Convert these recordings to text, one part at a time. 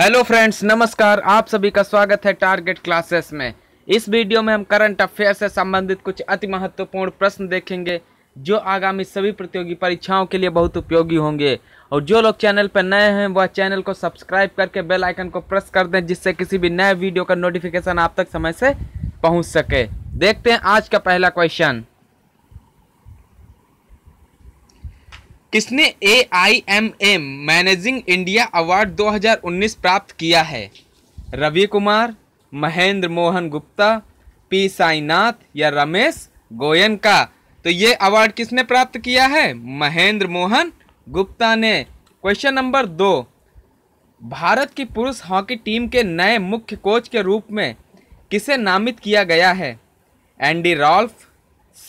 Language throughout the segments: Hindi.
हेलो फ्रेंड्स नमस्कार आप सभी का स्वागत है टारगेट क्लासेस में इस वीडियो में हम करंट अफेयर से संबंधित कुछ अति महत्वपूर्ण प्रश्न देखेंगे जो आगामी सभी प्रतियोगी परीक्षाओं के लिए बहुत उपयोगी होंगे और जो लोग चैनल पर नए हैं वह चैनल को सब्सक्राइब करके बेल आइकन को प्रेस कर दें जिससे किसी भी नए वीडियो का नोटिफिकेशन आप तक समय से पहुँच सके देखते हैं आज का पहला क्वेश्चन किसने A I M M managing India award 2019 प्राप्त किया है रवि कुमार महेंद्र मोहन गुप्ता पी साईनाथ या रमेश गोयन का तो ये अवार्ड किसने प्राप्त किया है महेंद्र मोहन गुप्ता ने क्वेश्चन नंबर दो भारत की पुरुष हॉकी टीम के नए मुख्य कोच के रूप में किसे नामित किया गया है एंडी रॉल्फ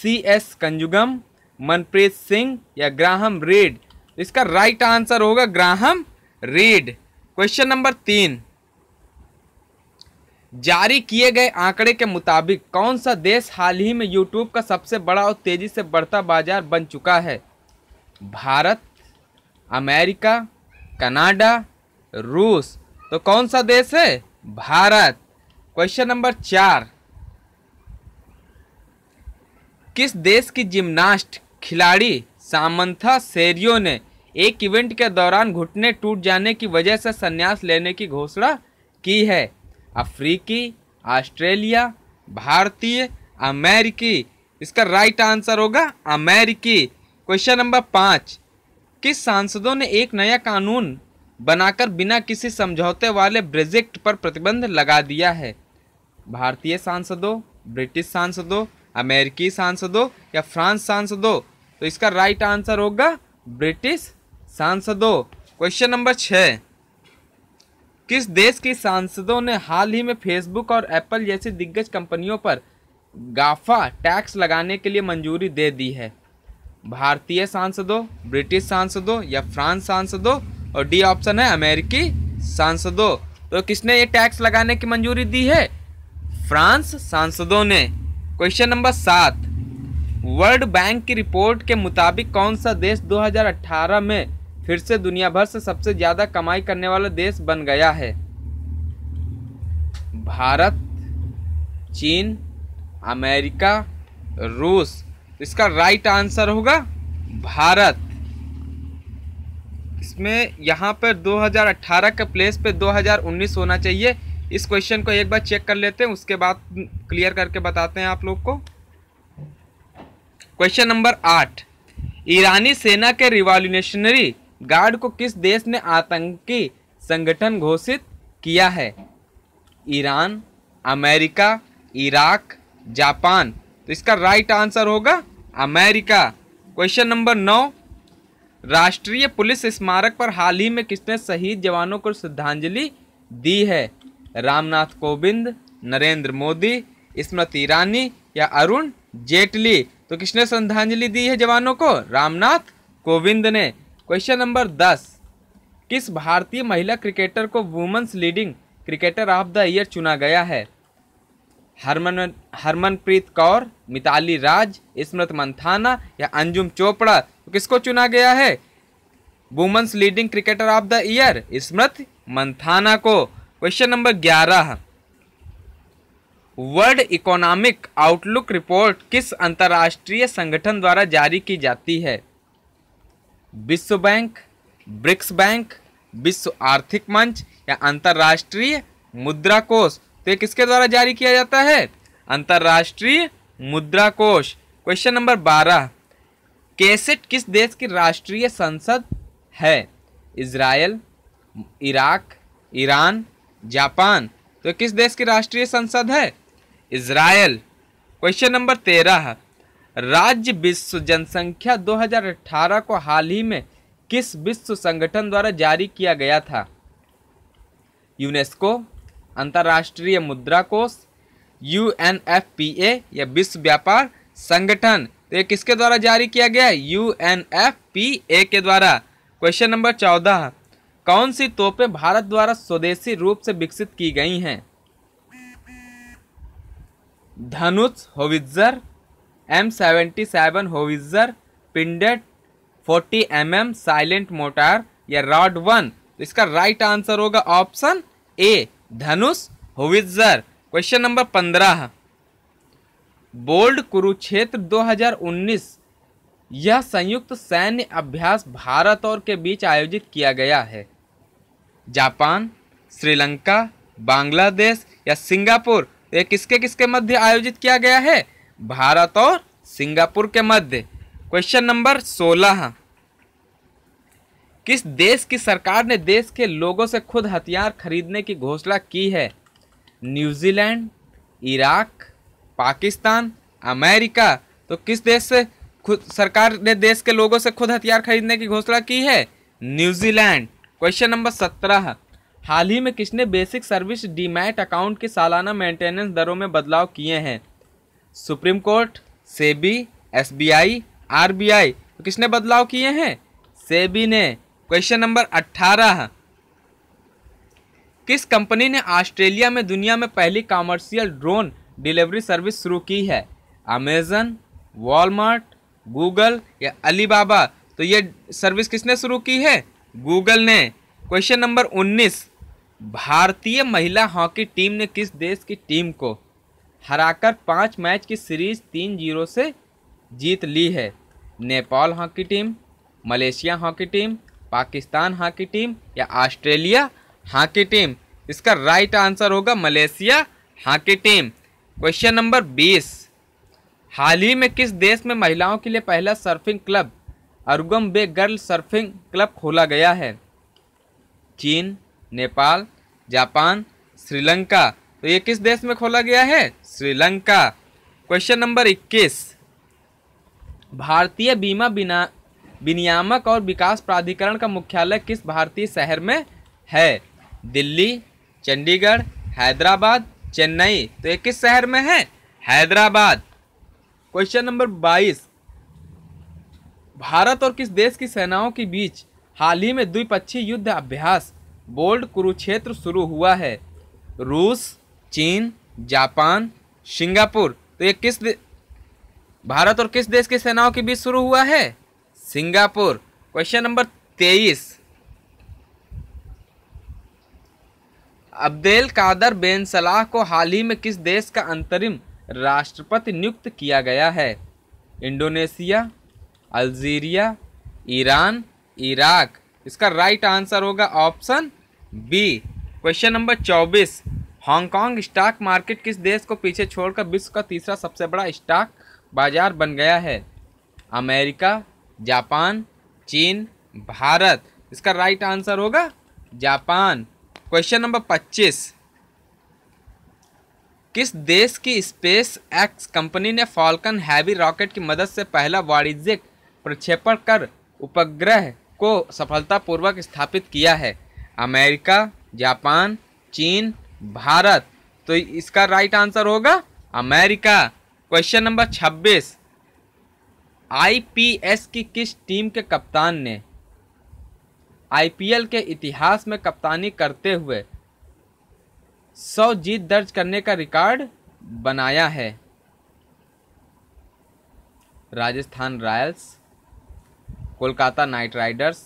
सी एस कंजुगम मनप्रीत सिंह या ग्राहम रीड इसका राइट आंसर होगा ग्राहम रीड क्वेश्चन नंबर तीन जारी किए गए आंकड़े के मुताबिक कौन सा देश हाल ही में यूट्यूब का सबसे बड़ा और तेज़ी से बढ़ता बाजार बन चुका है भारत अमेरिका कनाडा रूस तो कौन सा देश है भारत क्वेश्चन नंबर चार किस देश की जिम्नास्ट खिलाड़ी सामंथा सेरियो ने एक इवेंट के दौरान घुटने टूट जाने की वजह से संन्यास लेने की घोषणा की है अफ्रीकी ऑस्ट्रेलिया भारतीय अमेरिकी इसका राइट आंसर होगा अमेरिकी क्वेश्चन नंबर पाँच किस सांसदों ने एक नया कानून बनाकर बिना किसी समझौते वाले ब्रेजिक्ट पर प्रतिबंध लगा दिया है भारतीय सांसदों ब्रिटिश सांसदों अमेरिकी सांसदों या फ्रांस सांसदों तो इसका राइट आंसर होगा ब्रिटिश सांसदों क्वेश्चन नंबर छः किस देश के सांसदों ने हाल ही में फेसबुक और एप्पल जैसी दिग्गज कंपनियों पर गाफा टैक्स लगाने के लिए मंजूरी दे दी है भारतीय सांसदों ब्रिटिश सांसदों या फ्रांस सांसदों और डी ऑप्शन है अमेरिकी सांसदों तो किसने ये टैक्स लगाने की मंजूरी दी है फ्रांस सांसदों ने क्वेश्चन नंबर सात वर्ल्ड बैंक की रिपोर्ट के मुताबिक कौन सा देश 2018 में फिर से दुनिया भर से सबसे ज़्यादा कमाई करने वाला देश बन गया है भारत चीन अमेरिका रूस इसका राइट आंसर होगा भारत इसमें यहाँ पर 2018 के प्लेस पे 2019 होना चाहिए इस क्वेश्चन को एक बार चेक कर लेते हैं उसके बाद क्लियर करके बताते हैं आप लोग को क्वेश्चन नंबर आठ ईरानी सेना के रिवॉल्यूशनरी गार्ड को किस देश ने आतंकी संगठन घोषित किया है ईरान अमेरिका इराक जापान तो इसका राइट आंसर होगा अमेरिका क्वेश्चन नंबर नौ राष्ट्रीय पुलिस स्मारक पर हाल ही में किसने शहीद जवानों को श्रद्धांजलि दी है रामनाथ कोविंद नरेंद्र मोदी स्मृति ईरानी या अरुण जेटली तो किसने श्रद्धांजलि दी है जवानों को रामनाथ कोविंद ने क्वेश्चन नंबर दस किस भारतीय महिला क्रिकेटर को women's leading cricketer of the year चुना गया है हरमन हरमनप्रीत कौर मिताली राज स्मृत मंथाना या अंजुम चोपड़ा तो किसको चुना गया है women's leading cricketer of the year Smriti Mandhana को क्वेश्चन नंबर ग्यारह वर्ल्ड इकोनॉमिक आउटलुक रिपोर्ट किस अंतर्राष्ट्रीय संगठन द्वारा जारी की जाती है विश्व बैंक ब्रिक्स बैंक विश्व आर्थिक मंच या अंतर्राष्ट्रीय मुद्रा कोष तो ये किसके द्वारा जारी किया जाता है अंतर्राष्ट्रीय मुद्रा कोष क्वेश्चन नंबर बारह कैसेट किस देश की राष्ट्रीय संसद है इसराइल इराक ईरान जापान तो किस देश की राष्ट्रीय संसद है इसराइल क्वेश्चन नंबर तेरह राज्य विश्व जनसंख्या 2018 को हाल ही में किस विश्व संगठन द्वारा जारी किया गया था यूनेस्को अंतर्राष्ट्रीय मुद्रा कोष U N F P A या विश्व व्यापार संगठन तो ये किसके द्वारा जारी किया गया U N F P A के द्वारा क्वेश्चन नंबर चौदह कौन सी तोपें भारत द्वारा स्वदेशी रूप से विकसित की गई हैं Dhanush howitzer M seventy seven howitzer पिंडेट forty M M silent mortar या रॉड वन तो इसका राइट आंसर होगा option A Dhanush howitzer question number पंद्रह बोल्ड कुरुक्षेत्र 2019 यह संयुक्त सैन्य अभ्यास भारत और के बीच आयोजित किया गया है जापान श्रीलंका बांग्लादेश या सिंगापुर ये किसके किसके मध्य आयोजित किया गया है भारत और सिंगापुर के मध्य क्वेश्चन नंबर सोलह किस देश की सरकार ने देश के लोगों से खुद हथियार खरीदने की घोषणा की है न्यूजीलैंड इराक पाकिस्तान अमेरिका तो किस देश से खुद सरकार ने देश के लोगों से खुद हथियार खरीदने की घोषणा की है न्यूजीलैंड क्वेश्चन नंबर सत्रह हाल ही में किसने बेसिक सर्विस डीमैट अकाउंट के सालाना मेंटेनेंस दरों में बदलाव किए हैं Supreme Court SEBI SBI RBI तो किसने बदलाव किए हैं सेबी ने क्वेश्चन नंबर अट्ठारह किस कंपनी ने ऑस्ट्रेलिया में दुनिया में पहली कॉमर्शियल ड्रोन डिलीवरी सर्विस शुरू की है अमेजन वॉलमार्ट गूगल या अलीबाबा तो ये सर्विस किसने शुरू की है गूगल ने क्वेश्चन नंबर 19 भारतीय महिला हॉकी टीम ने किस देश की टीम को हराकर पाँच मैच की सीरीज तीन जीरो से जीत ली है Nepal hockey team Malaysia hockey team Pakistan hockey team या ऑस्ट्रेलिया हॉकी टीम इसका राइट आंसर होगा Malaysia hockey team question number बीस हाल ही में किस देश में महिलाओं के लिए पहला surfing club Arugam Bay girl surfing club खोला गया है चीन नेपाल जापान श्रीलंका तो ये किस देश में खोला गया है श्रीलंका क्वेश्चन नंबर 21 भारतीय बीमा बिना विनियामक और विकास प्राधिकरण का मुख्यालय किस भारतीय शहर में है दिल्ली चंडीगढ़ हैदराबाद चेन्नई तो ये किस शहर में है हैदराबाद क्वेश्चन नंबर 22 भारत और किस देश की सेनाओं के बीच हाल ही में द्विपक्षीय युद्ध अभ्यास बोल्ड कुरुक्षेत्र शुरू हुआ है रूस चीन जापान सिंगापुर तो ये किस भारत और किस देश की सेनाओं के बीच शुरू हुआ है सिंगापुर क्वेश्चन नंबर तेईस अब्देल कादर बेन सलाह को हाल ही में किस देश का अंतरिम राष्ट्रपति नियुक्त किया गया है इंडोनेशिया अल्जीरिया ईरान इराक इसका राइट आंसर होगा ऑप्शन बी क्वेश्चन नंबर चौबीस हांगकांग स्टॉक मार्केट किस देश को पीछे छोड़कर विश्व का तीसरा सबसे बड़ा स्टॉक बाजार बन गया है अमेरिका जापान चीन भारत इसका राइट आंसर होगा जापान क्वेश्चन नंबर पच्चीस किस देश की स्पेस एक्स कंपनी ने फॉल्कन हैवी रॉकेट की मदद से पहला वाणिज्यिक प्रक्षेपण कर उपग्रह को सफलतापूर्वक स्थापित किया है अमेरिका जापान चीन भारत तो इसका राइट आंसर होगा अमेरिका क्वेश्चन नंबर छब्बीस आईपीएस की किस टीम के कप्तान ने आईपीएल के इतिहास में कप्तानी करते हुए सौ जीत दर्ज करने का रिकॉर्ड बनाया है Rajasthan Royals Kolkata Knight Riders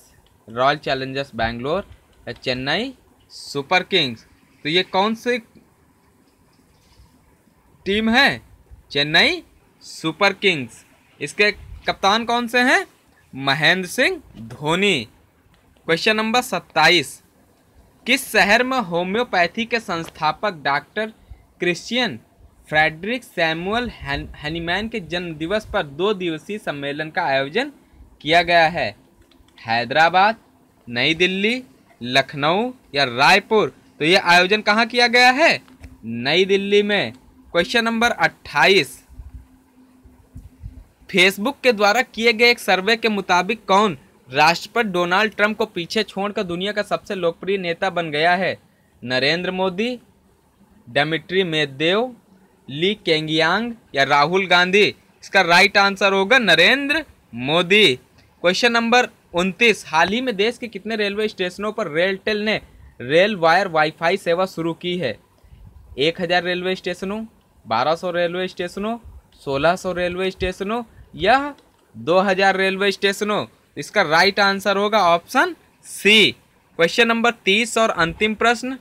Royal Challengers Bangalore Chennai Super Kings तो ये कौन से टीम है चेन्नई सुपर किंग्स इसके कप्तान कौन से हैं महेंद्र सिंह धोनी क्वेश्चन नंबर सत्ताईस किस शहर में होम्योपैथी के संस्थापक doctor Christian Frederick Samuel Hahnemann के जन्मदिवस पर दो दिवसीय सम्मेलन का आयोजन किया गया है हैदराबाद नई दिल्ली लखनऊ या रायपुर तो ये आयोजन कहाँ किया गया है नई दिल्ली में क्वेश्चन नंबर 28 फेसबुक के द्वारा किए गए एक सर्वे के मुताबिक कौन राष्ट्रपति डोनाल्ड ट्रंप को पीछे छोड़कर दुनिया का सबसे लोकप्रिय नेता बन गया है नरेंद्र मोदी डेमिट्री मेदेव ली केंगियांग या राहुल गांधी इसका राइट आंसर होगा नरेंद्र मोदी क्वेश्चन नंबर उनतीस हाल ही में देश के कितने रेलवे स्टेशनों पर रेलटेल ने रेल वायर वाईफाई सेवा शुरू की है एक हज़ार रेलवे स्टेशनों बारह सौ रेलवे स्टेशनों सोलह सौ रेलवे स्टेशनों या दो हज़ार रेलवे स्टेशनों इसका राइट आंसर होगा ऑप्शन सी क्वेश्चन नंबर तीस और अंतिम प्रश्न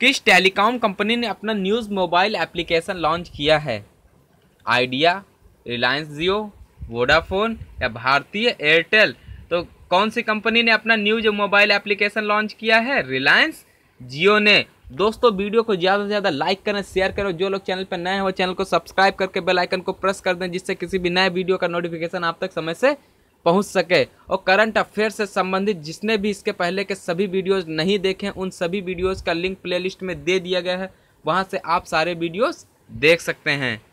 किस टेलीकॉम कंपनी ने अपना न्यूज़ मोबाइल एप्लीकेशन लॉन्च किया है आइडिया रिलायंस जियो वोडाफोन या भारतीय एयरटेल तो कौन सी कंपनी ने अपना न्यू जो मोबाइल एप्लीकेशन लॉन्च किया है रिलायंस जियो ने दोस्तों वीडियो को ज़्यादा से ज़्यादा लाइक करें शेयर करें जो लोग चैनल पर नए हैं वो चैनल को सब्सक्राइब करके बेल आइकन को प्रेस कर दें जिससे किसी भी नए वीडियो का नोटिफिकेशन आप तक समय से पहुंच सके और करंट अफेयर से संबंधित जिसने भी इसके पहले के सभी वीडियोस नहीं देखे उन सभी वीडियोज़ का लिंक प्ले में दे दिया गया है वहाँ से आप सारे वीडियोज़ देख सकते हैं